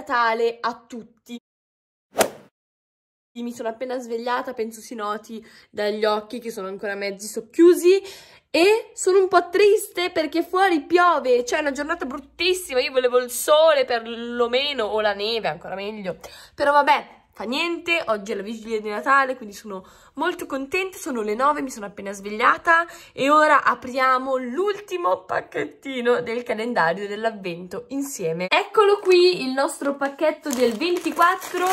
Natale a tutti. Mi sono appena svegliata, penso si noti dagli occhi che sono ancora mezzi socchiusi e sono un po' triste perché fuori piove, cioè una giornata bruttissima, io volevo il sole perlomeno o la neve, ancora meglio. Però vabbè, fa niente, oggi è la vigilia di Natale, quindi sono molto contenta, sono le 9, mi sono appena svegliata e ora apriamo l'ultimo pacchettino del calendario dell'avvento insieme. Eccolo qui il nostro pacchetto del 24,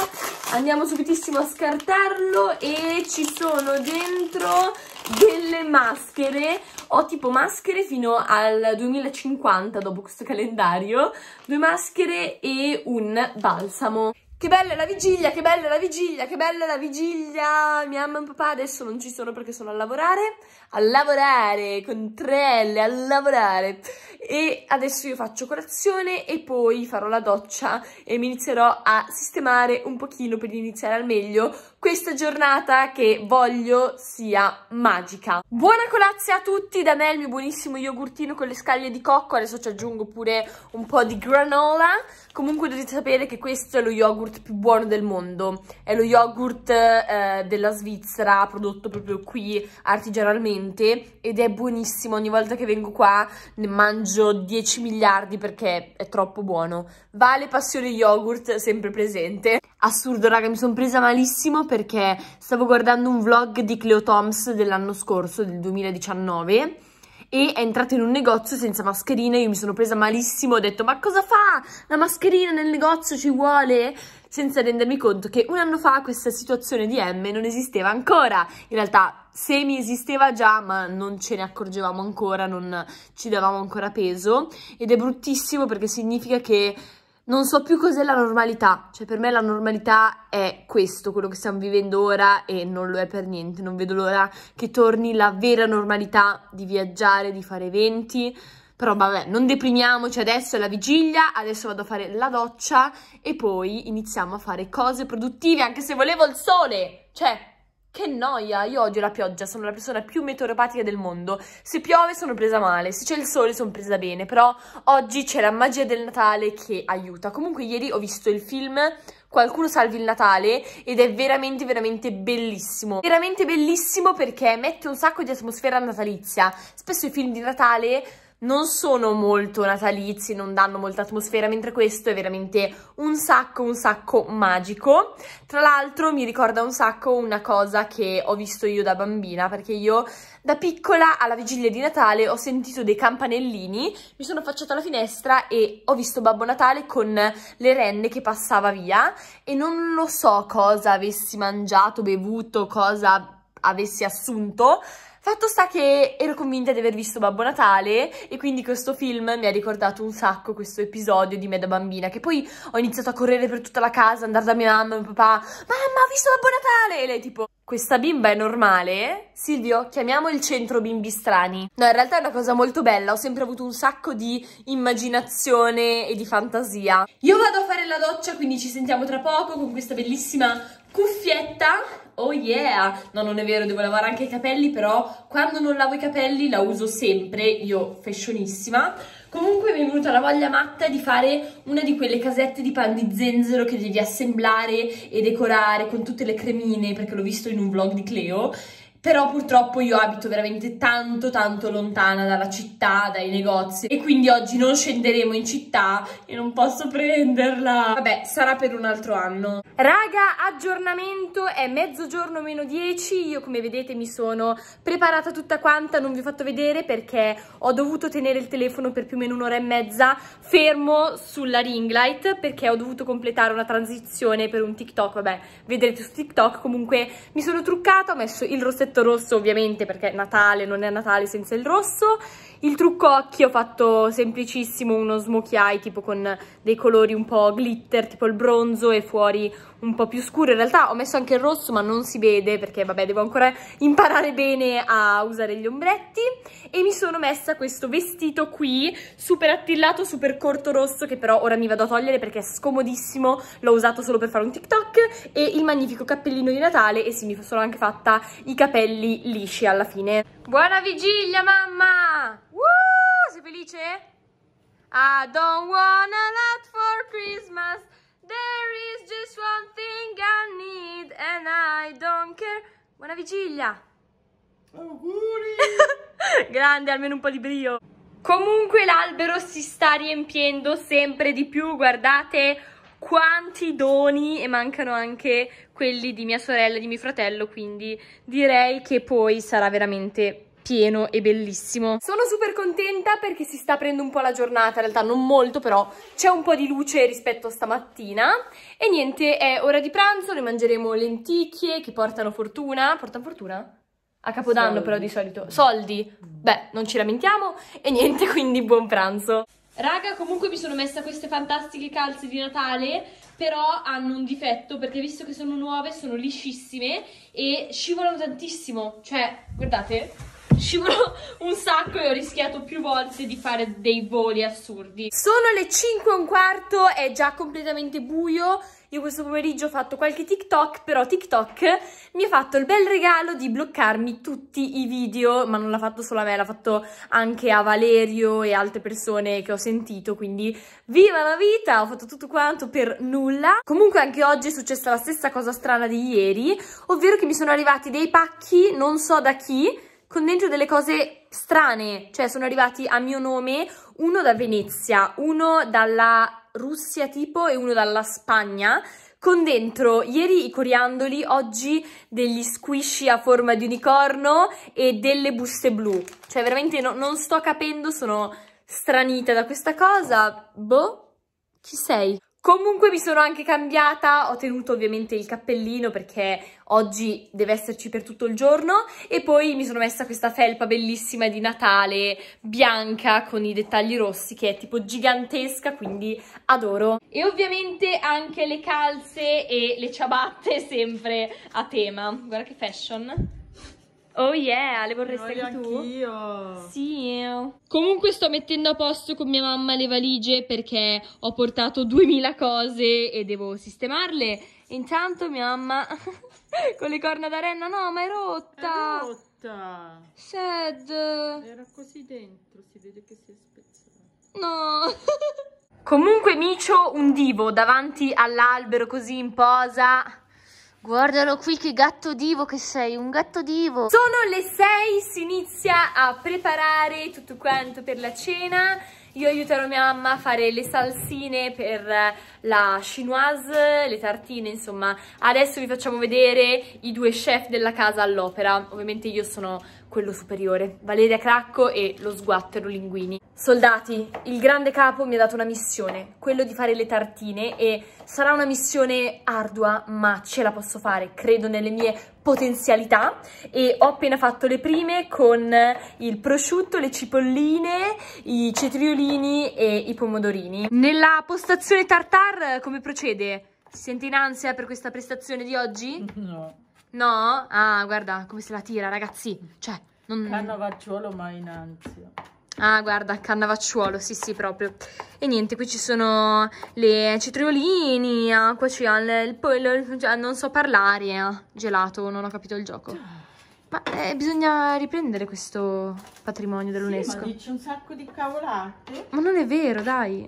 andiamo subitissimo a scartarlo e ci sono dentro delle maschere, ho tipo maschere fino al 2050 dopo questo calendario, due maschere e un balsamo. Che bella è la vigilia, che bella è la vigilia, che bella è la vigilia! Mia mamma e papà adesso non ci sono perché sono a lavorare, a lavorare con tre l a lavorare. E adesso io faccio colazione e poi farò la doccia e mi inizierò a sistemare un pochino per iniziare al meglio questa giornata che voglio sia magica. Buona colazione a tutti, da me il mio buonissimo yogurtino con le scaglie di cocco, adesso ci aggiungo pure un po' di granola Comunque dovete sapere che questo è lo yogurt più buono del mondo, è lo yogurt eh, della Svizzera, prodotto proprio qui artigianalmente ed è buonissimo, ogni volta che vengo qua ne mangio 10 miliardi perché è troppo buono. Vale passione yogurt, sempre presente. Assurdo raga, mi sono presa malissimo perché stavo guardando un vlog di Cleo Toms dell'anno scorso, del 2019, e è entrato in un negozio senza mascherina, io mi sono presa malissimo, ho detto ma cosa fa? La mascherina nel negozio ci vuole? Senza rendermi conto che un anno fa questa situazione di M non esisteva ancora, in realtà semi esisteva già ma non ce ne accorgevamo ancora, non ci davamo ancora peso ed è bruttissimo perché significa che non so più cos'è la normalità, cioè per me la normalità è questo, quello che stiamo vivendo ora e non lo è per niente, non vedo l'ora che torni la vera normalità di viaggiare, di fare eventi, però vabbè, non deprimiamoci, adesso è la vigilia, adesso vado a fare la doccia e poi iniziamo a fare cose produttive, anche se volevo il sole, cioè che noia, io odio la pioggia, sono la persona più meteoropatica del mondo. Se piove sono presa male, se c'è il sole sono presa bene, però oggi c'è la magia del Natale che aiuta. Comunque ieri ho visto il film Qualcuno salvi il Natale ed è veramente veramente bellissimo. Veramente bellissimo perché mette un sacco di atmosfera natalizia. Spesso i film di Natale non sono molto natalizi, non danno molta atmosfera, mentre questo è veramente un sacco, un sacco magico. Tra l'altro mi ricorda un sacco una cosa che ho visto io da bambina, perché io da piccola alla vigilia di Natale ho sentito dei campanellini, mi sono affacciata alla finestra e ho visto Babbo Natale con le renne che passava via e non lo so cosa avessi mangiato, bevuto, cosa avessi assunto, Fatto sta che ero convinta di aver visto Babbo Natale e quindi questo film mi ha ricordato un sacco questo episodio di me da bambina che poi ho iniziato a correre per tutta la casa, andare da mia mamma e mio papà Mamma ho visto Babbo Natale! E lei tipo questa bimba è normale? Silvio, chiamiamo il centro bimbi strani. No, in realtà è una cosa molto bella, ho sempre avuto un sacco di immaginazione e di fantasia. Io vado a fare la doccia, quindi ci sentiamo tra poco con questa bellissima cuffietta Oh yeah! No, non è vero, devo lavare anche i capelli, però quando non lavo i capelli la uso sempre, io fashionissima. Comunque mi è venuta la voglia matta di fare una di quelle casette di pan di zenzero che devi assemblare e decorare con tutte le cremine, perché l'ho visto in un vlog di Cleo, però purtroppo io abito veramente tanto tanto lontana dalla città, dai negozi e quindi oggi non scenderemo in città e non posso prenderla. Vabbè, sarà per un altro anno. Raga, aggiornamento, è mezzogiorno meno 10, io come vedete mi sono preparata tutta quanta, non vi ho fatto vedere perché ho dovuto tenere il telefono per più o meno un'ora e mezza fermo sulla ring light perché ho dovuto completare una transizione per un TikTok, vabbè, vedrete su TikTok, comunque mi sono truccata, ho messo il rossetto rosso ovviamente perché Natale non è Natale senza il rosso il trucco occhi ho fatto semplicissimo, uno smokey eye tipo con dei colori un po' glitter, tipo il bronzo e fuori un po' più scuro. In realtà ho messo anche il rosso ma non si vede perché vabbè devo ancora imparare bene a usare gli ombretti. E mi sono messa questo vestito qui, super attillato, super corto rosso che però ora mi vado a togliere perché è scomodissimo. L'ho usato solo per fare un TikTok e il magnifico cappellino di Natale e sì mi sono anche fatta i capelli lisci alla fine. Buona vigilia mamma! Papà, sei felice? I don't wanna lot for Christmas. There is just one thing I need and I don't care. Buona vigilia! Auguri! Grande, almeno un po' di brio. Comunque l'albero si sta riempiendo sempre di più, guardate quanti doni e mancano anche quelli di mia sorella e di mio fratello, quindi direi che poi sarà veramente pieno e bellissimo. Sono super contenta perché si sta aprendo un po' la giornata, in realtà non molto però c'è un po' di luce rispetto a stamattina e niente, è ora di pranzo, noi mangeremo lenticchie che portano fortuna, portano fortuna? A Capodanno Soldi. però di solito. Soldi? Beh, non ci lamentiamo e niente, quindi buon pranzo. Raga, comunque mi sono messa queste fantastiche calze di Natale, però hanno un difetto perché visto che sono nuove sono liscissime e scivolano tantissimo, cioè, guardate, scivolò un sacco e ho rischiato più volte di fare dei voli assurdi. Sono le 5 e un quarto, è già completamente buio. Io questo pomeriggio ho fatto qualche TikTok, però TikTok mi ha fatto il bel regalo di bloccarmi tutti i video, ma non l'ha fatto solo a me, l'ha fatto anche a Valerio e altre persone che ho sentito, quindi viva la vita! Ho fatto tutto quanto per nulla. Comunque anche oggi è successa la stessa cosa strana di ieri, ovvero che mi sono arrivati dei pacchi, non so da chi, con dentro delle cose strane, cioè sono arrivati a mio nome uno da Venezia, uno dalla Russia tipo e uno dalla Spagna, con dentro ieri i coriandoli, oggi degli squishy a forma di unicorno e delle buste blu. Cioè veramente no, non sto capendo, sono stranita da questa cosa, boh, chi sei? Comunque mi sono anche cambiata, ho tenuto ovviamente il cappellino perché oggi deve esserci per tutto il giorno e poi mi sono messa questa felpa bellissima di Natale, bianca con i dettagli rossi che è tipo gigantesca quindi adoro. E ovviamente anche le calze e le ciabatte sempre a tema, guarda che fashion! Oh yeah, le vorresti le anche tu? Anch'io. Sì. Comunque sto mettendo a posto con mia mamma le valigie perché ho portato 2000 cose e devo sistemarle. Intanto mia mamma con le corna da no, ma è rotta. È rotta. Sad. Era così dentro, si vede che si è spezzata. No. Comunque Micio un divo davanti all'albero così in posa Guardalo qui che gatto divo che sei, un gatto divo. Sono le 6, si inizia a preparare tutto quanto per la cena. Io aiuterò mia mamma a fare le salsine per la chinoise, le tartine, insomma. Adesso vi facciamo vedere i due chef della casa all'opera. Ovviamente io sono quello superiore, Valeria Cracco e lo sguattero Linguini. Soldati, il grande capo mi ha dato una missione, quello di fare le tartine e sarà una missione ardua, ma ce la posso fare, credo nelle mie potenzialità e ho appena fatto le prime con il prosciutto, le cipolline, i cetriolini e i pomodorini. Nella postazione tartar come procede? Senti in ansia per questa prestazione di oggi? No. No? Ah, guarda come se la tira, ragazzi. Cioè, non... Cannavacciuolo ma in innanzi. Ah, guarda, cannavacciuolo, sì, sì, proprio. E niente, qui ci sono le cetriolini, ah, qua c'è il, il, il, cioè, non so parlare, eh. gelato, non ho capito il gioco. Ma eh, bisogna riprendere questo patrimonio dell'UNESCO. Sì, ma dici un sacco di cavolate? Ma non è vero, dai.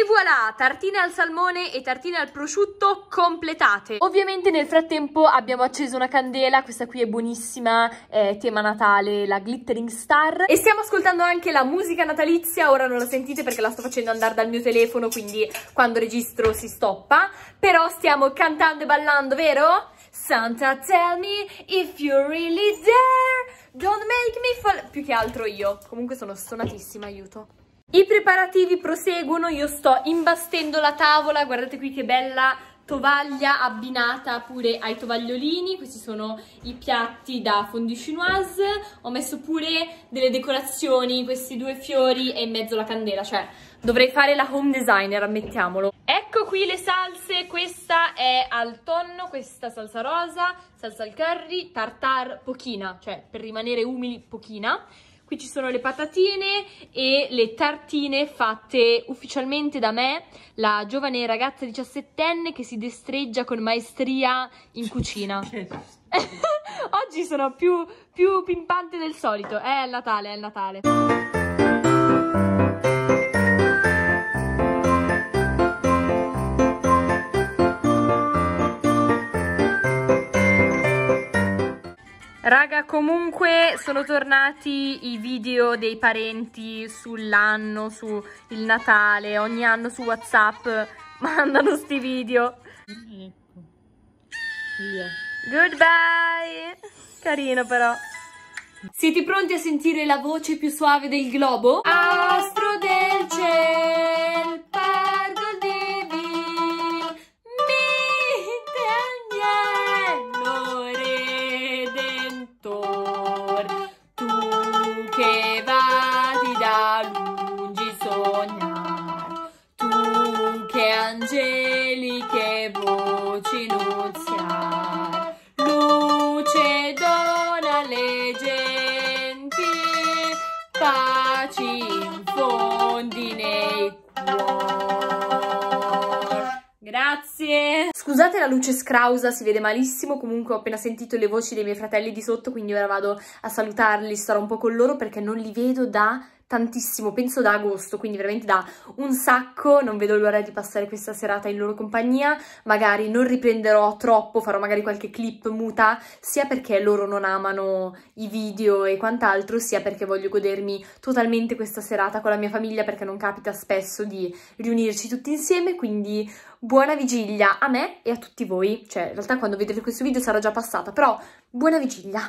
E voilà, tartine al salmone e tartine al prosciutto completate. Ovviamente nel frattempo abbiamo acceso una candela, questa qui è buonissima, è tema natale, la Glittering Star. E stiamo ascoltando anche la musica natalizia, ora non la sentite perché la sto facendo andare dal mio telefono, quindi quando registro si stoppa. Però stiamo cantando e ballando, vero? Santa tell me if you're really there, don't make me fall... Più che altro io, comunque sono stonatissima, aiuto. I preparativi proseguono, io sto imbastendo la tavola, guardate qui che bella tovaglia abbinata pure ai tovagliolini, questi sono i piatti da fondue chinoise, ho messo pure delle decorazioni, questi due fiori e in mezzo la candela, cioè dovrei fare la home designer, ammettiamolo. Ecco qui le salse, questa è al tonno, questa salsa rosa, salsa al curry, tartar pochina, cioè per rimanere umili pochina, Qui ci sono le patatine e le tartine fatte ufficialmente da me, la giovane ragazza 17enne che si destreggia con maestria in cucina. Oggi sono più, più pimpante del solito, è il Natale, è il Natale. Raga, comunque sono tornati i video dei parenti sull'anno, sul Natale, ogni anno su Whatsapp mandano sti video. Ecco. Yeah. Goodbye! Carino però. Siete pronti a sentire la voce più suave del globo? Astro del cielo, parla. Scusate la luce scrausa, si vede malissimo, comunque ho appena sentito le voci dei miei fratelli di sotto, quindi ora vado a salutarli, starò un po' con loro perché non li vedo da tantissimo, penso da agosto, quindi veramente da un sacco, non vedo l'ora di passare questa serata in loro compagnia, magari non riprenderò troppo, farò magari qualche clip muta, sia perché loro non amano i video e quant'altro, sia perché voglio godermi totalmente questa serata con la mia famiglia perché non capita spesso di riunirci tutti insieme, quindi buona vigilia a me e a tutti voi, cioè in realtà quando vedrete questo video sarà già passata, però buona vigilia!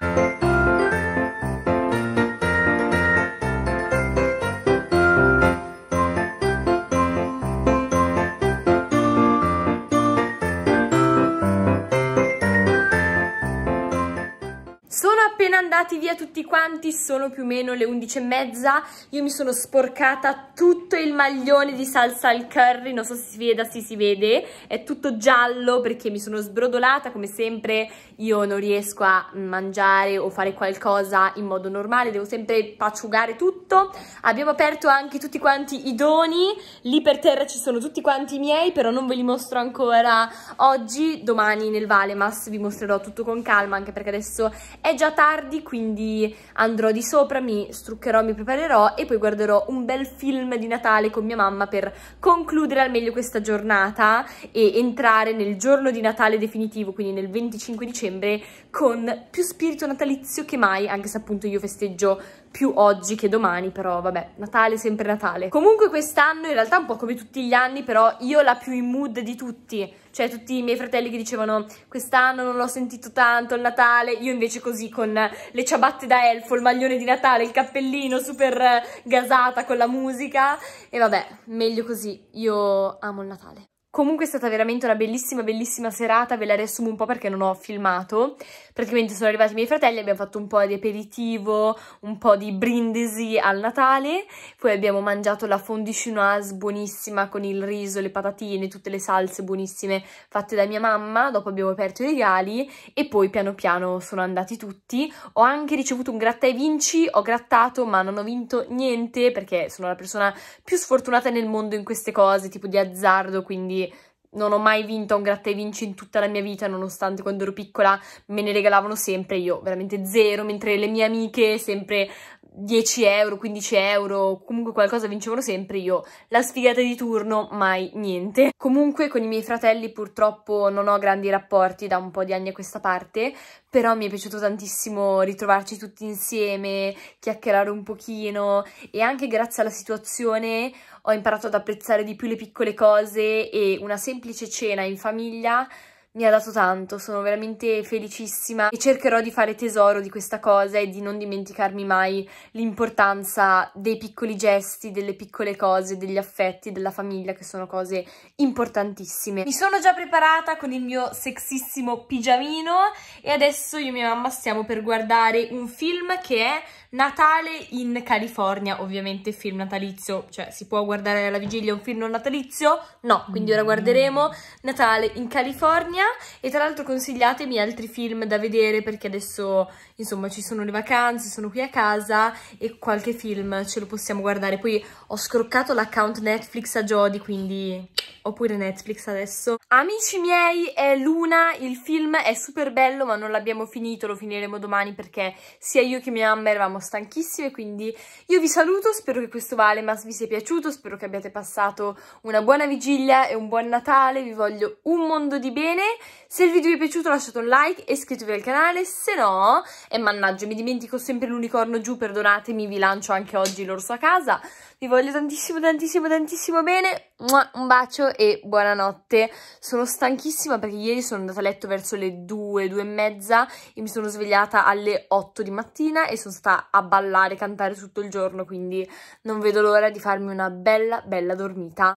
appena andati via tutti quanti, sono più o meno le 11 e mezza, io mi sono sporcata tutto il maglione di salsa al curry, non so se si veda, sì si vede, è tutto giallo perché mi sono sbrodolata, come sempre io non riesco a mangiare o fare qualcosa in modo normale, devo sempre paciugare tutto, abbiamo aperto anche tutti quanti i doni, lì per terra ci sono tutti quanti i miei, però non ve li mostro ancora oggi, domani nel Valemas vi mostrerò tutto con calma, anche perché adesso è già tardi, tardi, quindi andrò di sopra, mi struccherò, mi preparerò e poi guarderò un bel film di Natale con mia mamma per concludere al meglio questa giornata e entrare nel giorno di Natale definitivo, quindi nel 25 dicembre, con più spirito natalizio che mai, anche se appunto io festeggio più oggi che domani, però vabbè, Natale sempre Natale. Comunque quest'anno, in realtà un po' come tutti gli anni, però io la più in mood di tutti, cioè tutti i miei fratelli che dicevano quest'anno non l'ho sentito tanto il Natale, io invece così con le ciabatte da elfo, il maglione di Natale, il cappellino super eh, gasata con la musica e vabbè, meglio così, io amo il Natale. Comunque è stata veramente una bellissima, bellissima serata, ve la riassumo un po' perché non ho filmato. Praticamente sono arrivati i miei fratelli, abbiamo fatto un po' di aperitivo, un po' di brindisi al Natale, poi abbiamo mangiato la fondue chinoise buonissima con il riso, le patatine, tutte le salse buonissime fatte da mia mamma, dopo abbiamo aperto i regali e poi piano piano sono andati tutti. Ho anche ricevuto un gratta e vinci, ho grattato ma non ho vinto niente perché sono la persona più sfortunata nel mondo in queste cose, tipo di azzardo, quindi non ho mai vinto un gratta e vinci in tutta la mia vita, nonostante quando ero piccola me ne regalavano sempre, io veramente zero, mentre le mie amiche sempre 10 euro, 15 euro, comunque qualcosa vincevano sempre io, la sfigata di turno, mai niente. Comunque con i miei fratelli purtroppo non ho grandi rapporti da un po' di anni a questa parte, però mi è piaciuto tantissimo ritrovarci tutti insieme, chiacchierare un pochino e anche grazie alla situazione ho imparato ad apprezzare di più le piccole cose e una semplice cena in famiglia mi ha dato tanto, sono veramente felicissima e cercherò di fare tesoro di questa cosa e di non dimenticarmi mai l'importanza dei piccoli gesti, delle piccole cose, degli affetti, della famiglia che sono cose importantissime. Mi sono già preparata con il mio sexissimo pigiamino e adesso io e mia mamma stiamo per guardare un film che è Natale in California, ovviamente film natalizio, cioè si può guardare alla vigilia un film non natalizio? No, quindi ora guarderemo Natale in California e tra l'altro consigliatemi altri film da vedere perché adesso insomma ci sono le vacanze, sono qui a casa e qualche film ce lo possiamo guardare. Poi ho scroccato l'account Netflix a Jodie, quindi ho pure Netflix adesso. Amici miei, è Luna, il film è super bello ma non l'abbiamo finito, lo finiremo domani perché sia io che mia mamma eravamo stanchissime, quindi io vi saluto, spero che questo Valemas vi sia piaciuto, spero che abbiate passato una buona vigilia e un buon Natale, vi voglio un mondo di bene. Se il video vi è piaciuto lasciate un like e iscrivetevi al canale, se no e mannaggia, mi dimentico sempre l'unicorno giù, perdonatemi, vi lancio anche oggi l'orso a casa. Vi voglio tantissimo, tantissimo, tantissimo bene. Un bacio e buonanotte. Sono stanchissima perché ieri sono andata a letto verso le 2, 2 e mezza e mi sono svegliata alle 8 di mattina e sono stata a ballare, cantare tutto il giorno, quindi non vedo l'ora di farmi una bella, bella dormita.